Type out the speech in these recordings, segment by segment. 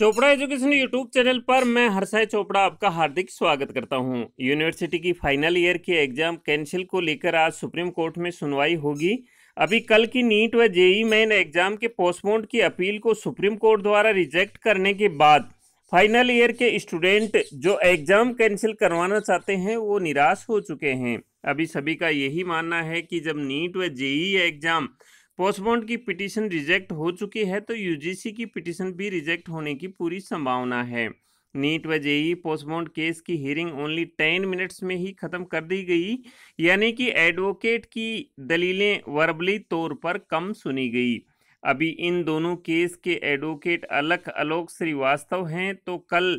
Chopra education YouTube channel पर मैं हर्षाय चोपड़ा आपका हार्दिक स्वागत करता हूं। यूनिवर्सिटी की फाइनल ईयर के एग्जाम कैंसिल को लेकर आज सुप्रीम कोर्ट में सुनवाई होगी अभी कल की नीट व जेई मेन एग्जाम के पोस्टपोन्ड की अपील को सुप्रीम कोर्ट द्वारा रिजेक्ट करने के बाद फाइनल ईयर के स्टूडेंट जो एग्ज़ाम कैंसिल करवाना चाहते हैं वो निराश हो चुके हैं अभी सभी का यही मानना है कि जब नीट व जेई एग्ज़ाम पोस्टपोन्ड की पिटीशन रिजेक्ट हो चुकी है तो यूजीसी की पिटीशन भी रिजेक्ट होने की पूरी संभावना है नीट व जेई पोस्टपोन्ड केस की हियरिंग ओनली टेन मिनट्स में ही खत्म कर दी गई यानी कि एडवोकेट की दलीलें वर्बली तौर पर कम सुनी गई अभी इन दोनों केस के एडवोकेट अलख अलोक श्रीवास्तव हैं तो कल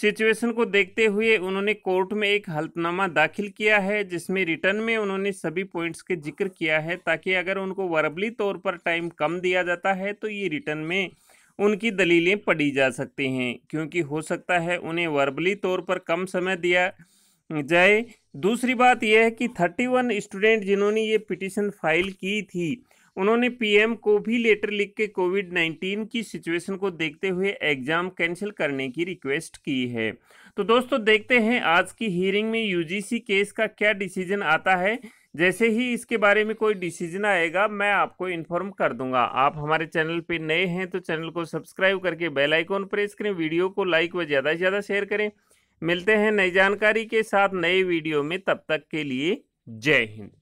सिचुएशन को देखते हुए उन्होंने कोर्ट में एक हल्फनामा दाखिल किया है जिसमें रिटर्न में उन्होंने सभी पॉइंट्स के जिक्र किया है ताकि अगर उनको वर्बली तौर पर टाइम कम दिया जाता है तो ये रिटर्न में उनकी दलीलें पढ़ी जा सकती हैं क्योंकि हो सकता है उन्हें वर्बली तौर पर कम समय दिया जाए दूसरी बात यह है कि 31 स्टूडेंट जिन्होंने ये पिटीशन फाइल की थी उन्होंने पीएम को भी लेटर लिख के कोविड 19 की सिचुएशन को देखते हुए एग्जाम कैंसिल करने की रिक्वेस्ट की है तो दोस्तों देखते हैं आज की हियरिंग में यूजीसी केस का क्या डिसीजन आता है जैसे ही इसके बारे में कोई डिसीजन आएगा मैं आपको इन्फॉर्म कर दूंगा आप हमारे चैनल पे नए हैं तो चैनल को सब्सक्राइब करके बेल आइकॉन प्रेस करें वीडियो को लाइक व ज़्यादा से ज़्यादा शेयर करें मिलते हैं नई जानकारी के साथ नए वीडियो में तब तक के लिए जय हिंद